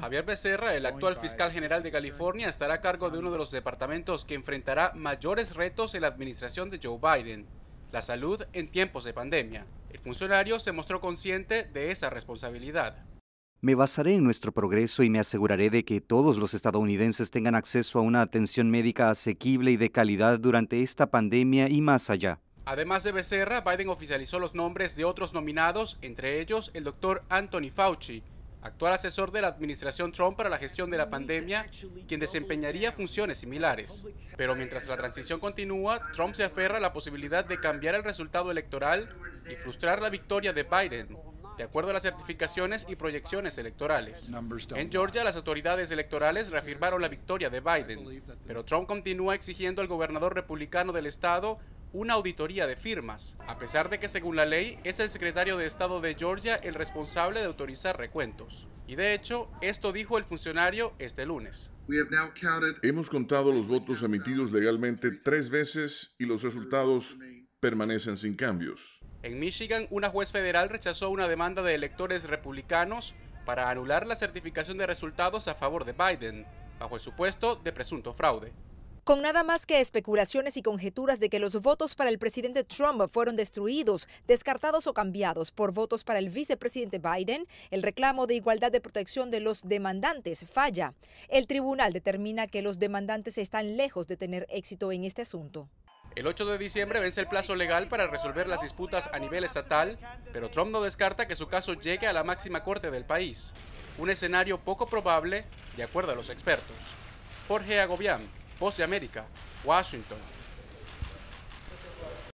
Javier Becerra, el actual fiscal general de California, estará a cargo de uno de los departamentos que enfrentará mayores retos en la administración de Joe Biden, la salud en tiempos de pandemia. El funcionario se mostró consciente de esa responsabilidad. Me basaré en nuestro progreso y me aseguraré de que todos los estadounidenses tengan acceso a una atención médica asequible y de calidad durante esta pandemia y más allá. Además de Becerra, Biden oficializó los nombres de otros nominados, entre ellos el doctor Anthony Fauci, actual asesor de la administración Trump para la gestión de la pandemia, quien desempeñaría funciones similares. Pero mientras la transición continúa, Trump se aferra a la posibilidad de cambiar el resultado electoral y frustrar la victoria de Biden, de acuerdo a las certificaciones y proyecciones electorales. En Georgia, las autoridades electorales reafirmaron la victoria de Biden, pero Trump continúa exigiendo al gobernador republicano del estado una auditoría de firmas, a pesar de que según la ley es el secretario de Estado de Georgia el responsable de autorizar recuentos. Y de hecho, esto dijo el funcionario este lunes. Hemos contado los votos emitidos legalmente tres veces y los resultados permanecen sin cambios. En Michigan, una juez federal rechazó una demanda de electores republicanos para anular la certificación de resultados a favor de Biden, bajo el supuesto de presunto fraude. Con nada más que especulaciones y conjeturas de que los votos para el presidente Trump fueron destruidos, descartados o cambiados por votos para el vicepresidente Biden, el reclamo de igualdad de protección de los demandantes falla. El tribunal determina que los demandantes están lejos de tener éxito en este asunto. El 8 de diciembre vence el plazo legal para resolver las disputas a nivel estatal, pero Trump no descarta que su caso llegue a la máxima corte del país, un escenario poco probable, de acuerdo a los expertos. Jorge Agobián, Pose América, Washington,